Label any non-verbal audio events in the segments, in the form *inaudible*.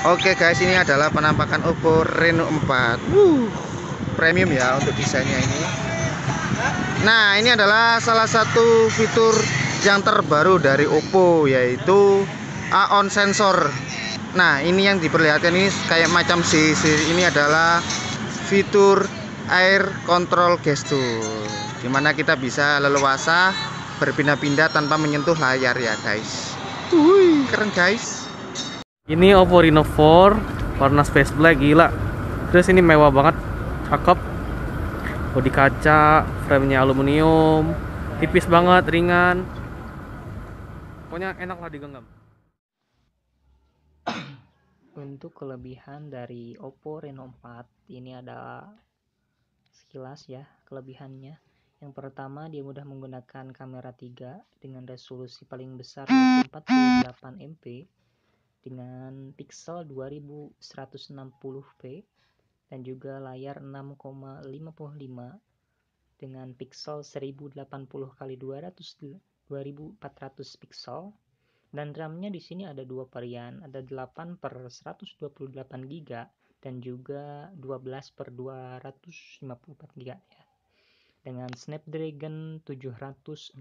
Oke guys, ini adalah penampakan Oppo Reno 4. Wuh, premium ya untuk desainnya ini. Nah, ini adalah salah satu fitur yang terbaru dari Oppo yaitu Aon sensor. Nah, ini yang diperlihatkan ini kayak macam si, ini adalah fitur air control gesture. Dimana kita bisa leluasa berpindah-pindah tanpa menyentuh layar ya guys. Wuih, keren guys. Ini Oppo Reno 4 warna space black gila. Terus ini mewah banget, cakep. Bodi kaca, frame-nya aluminium, tipis banget, ringan. Pokoknya enak lah digenggam. Untuk kelebihan dari Oppo Reno 4 ini ada sekilas ya kelebihannya. Yang pertama dia mudah menggunakan kamera 3 dengan resolusi paling besar 48 MP dengan pixel 2160p dan juga layar 6,55 dengan pixel 1080 x 200 2400 pixel dan RAM-nya di sini ada dua varian, ada 8 per 128 GB dan juga 12 per 254 GB ya. Dengan Snapdragon 765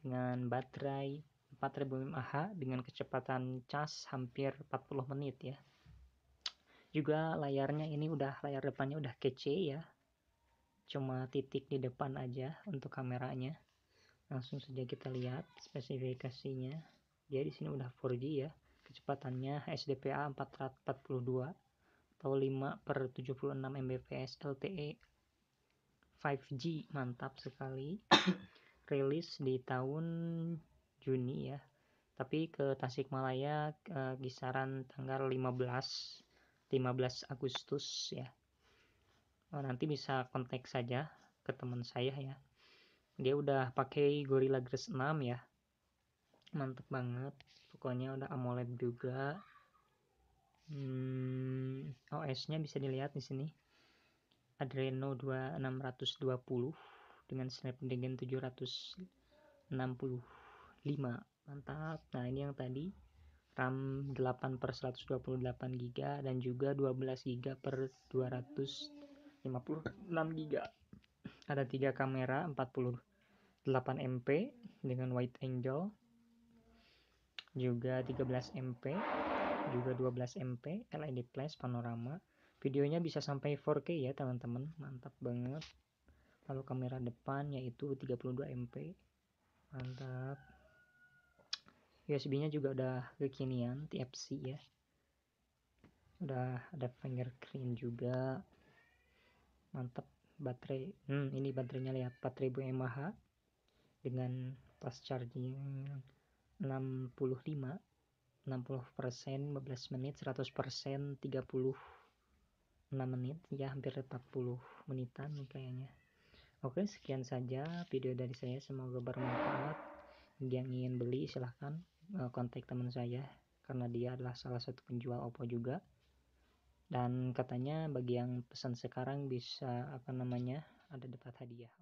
dengan baterai 4000 mAh dengan kecepatan cas hampir 40 menit ya. Juga layarnya ini udah layar depannya udah kece ya. Cuma titik di depan aja untuk kameranya. Langsung saja kita lihat spesifikasinya. Dia di sini udah 4G ya. Kecepatannya SDPA 442 atau 5 per 76 Mbps LTE 5G mantap sekali *coughs* rilis di tahun Juni ya tapi ke Tasikmalaya ke kisaran tanggal 15 15 Agustus ya oh, nanti bisa kontak saja ke teman saya ya dia udah pakai Gorilla Glass 6 ya mantep banget pokoknya udah AMOLED juga hmm, OS-nya bisa dilihat di sini Adreno 2620 dengan Snapdragon 760 5 mantap nah ini yang tadi RAM 8 per 128 GB dan juga 12 GB per 256 GB ada tiga kamera 48 MP dengan wide angle juga 13 MP juga 12 MP LED flash panorama videonya bisa sampai 4K ya teman-teman mantap banget lalu kamera depan yaitu 32 MP mantap USB-nya juga udah kekinian TFC ya udah ada fingerprint juga mantap baterai hmm, ini baterainya lihat 4000 mAh dengan fast charging 65 60 persen 15 menit 100 persen 36 menit ya hampir 40 menitan kayaknya oke sekian saja video dari saya semoga bermanfaat yang ingin beli silahkan Eh, kontak teman saya karena dia adalah salah satu penjual Oppo juga dan katanya bagi yang pesan sekarang bisa apa namanya ada dapat hadiah.